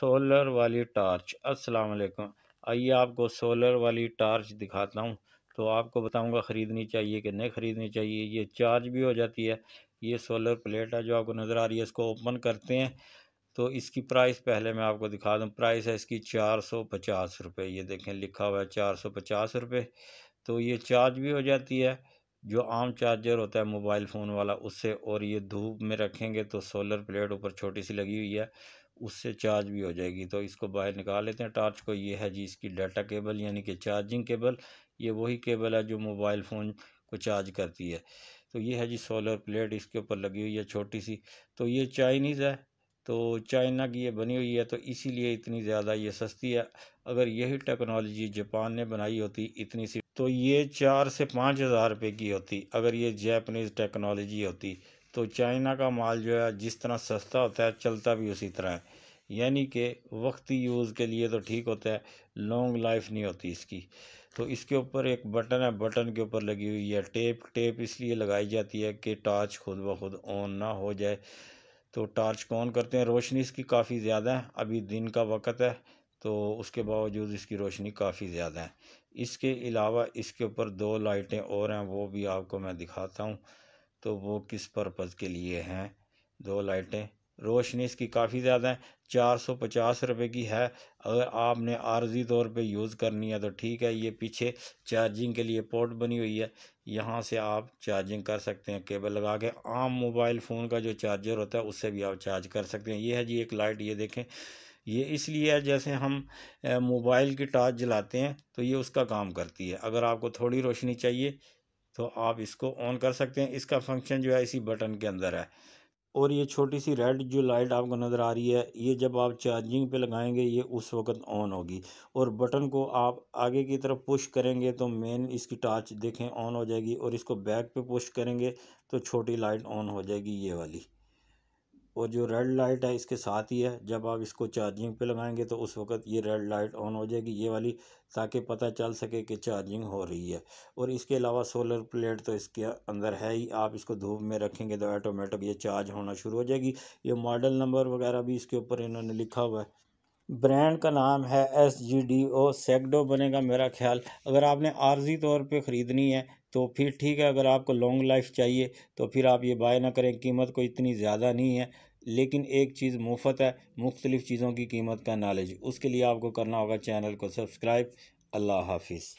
solar वाली torch अस्सलाम वालेकुम आइए आपको सोलर वाली टार्च दिखाता हूँ तो आपको बताऊँगा ख़रीदनी चाहिए कि नहीं ख़रीदनी चाहिए ये चार्ज भी हो जाती है ये सोलर प्लेट है जो आपको नज़र आ रही है इसको ओपन करते हैं तो इसकी प्राइस पहले मैं आपको दिखा दूँ प्राइस है इसकी चार सौ पचास रुपये ये देखें लिखा हुआ है चार सौ पचास रुपये तो ये चार्ज भी हो जाती है जो आम चार्जर होता है मोबाइल फ़ोन वाला उससे और ये धूप में रखेंगे तो सोलर प्लेट ऊपर छोटी सी लगी हुई है उससे चार्ज भी हो जाएगी तो इसको बाहर निकाल लेते हैं टार्च को ये है जी इसकी डाटा केबल यानी कि चार्जिंग केबल ये वही केबल है जो मोबाइल फ़ोन को चार्ज करती है तो ये है जी सोलर प्लेट इसके ऊपर लगी हुई है छोटी सी तो ये चाइनीज़ है तो चाइना की ये बनी हुई है तो इसीलिए इतनी ज़्यादा ये सस्ती है अगर यही टेक्नोलॉजी जापान ने बनाई होती इतनी सी तो ये चार से पाँच हज़ार रुपये की होती अगर ये जैपनीज़ टेक्नोलॉजी होती तो चाइना का माल जो है जिस तरह सस्ता होता है चलता भी उसी तरह है यानी कि वक्ती यूज़ के लिए तो ठीक होता है लॉन्ग लाइफ नहीं होती इसकी तो इसके ऊपर एक बटन है बटन के ऊपर लगी हुई है टेप टेप इसलिए लगाई जाती है कि टॉर्च खुद ब खुद ऑन ना हो जाए तो टॉर्च कौन करते हैं रोशनी इसकी काफ़ी ज़्यादा है अभी दिन का वक्त है तो उसके बावजूद इसकी रोशनी काफ़ी ज़्यादा है इसके अलावा इसके ऊपर दो लाइटें और हैं वो भी आपको मैं दिखाता हूँ तो वो किस पर्पज़ के लिए हैं दो लाइटें रोशनी इसकी काफ़ी ज़्यादा है चार सौ पचास रुपये की है अगर आपने आर्जी तौर पे यूज़ करनी है तो ठीक है ये पीछे चार्जिंग के लिए पोर्ट बनी हुई है यहाँ से आप चार्जिंग कर सकते हैं केबल लगा के आम मोबाइल फ़ोन का जो चार्जर होता है उससे भी आप चार्ज कर सकते हैं ये है जी एक लाइट ये देखें ये इसलिए है जैसे हम मोबाइल की टार्च जलाते हैं तो ये उसका काम करती है अगर आपको थोड़ी रोशनी चाहिए तो आप इसको ऑन कर सकते हैं इसका फंक्शन जो है इसी बटन के अंदर है और ये छोटी सी रेड जो लाइट आपको नज़र आ रही है ये जब आप चार्जिंग पे लगाएंगे ये उस वक्त ऑन होगी और बटन को आप आगे की तरफ पुश करेंगे तो मेन इसकी टॉर्च देखें ऑन हो जाएगी और इसको बैक पे पुश करेंगे तो छोटी लाइट ऑन हो जाएगी ये वाली और जो रेड लाइट है इसके साथ ही है जब आप इसको चार्जिंग पे लगाएंगे तो उस वक्त ये रेड लाइट ऑन हो जाएगी ये वाली ताकि पता चल सके कि चार्जिंग हो रही है और इसके अलावा सोलर प्लेट तो इसके अंदर है ही आप इसको धूप में रखेंगे तो ऑटोमेटिक ये चार्ज होना शुरू हो जाएगी ये मॉडल नंबर वगैरह भी इसके ऊपर इन्होंने लिखा हुआ है ब्रांड का नाम है एस जी डी ओ सेगडो बनेगा मेरा ख्याल अगर आपने आर्जी तौर पे ख़रीदनी है तो फिर ठीक है अगर आपको लॉन्ग लाइफ चाहिए तो फिर आप ये बाय ना करें कीमत कोई इतनी ज़्यादा नहीं है लेकिन एक चीज़ मुफ्त है मुख्तलिफ़ चीज़ों की कीमत का नॉलेज उसके लिए आपको करना होगा चैनल को सब्सक्राइब अल्लाह हाफिज़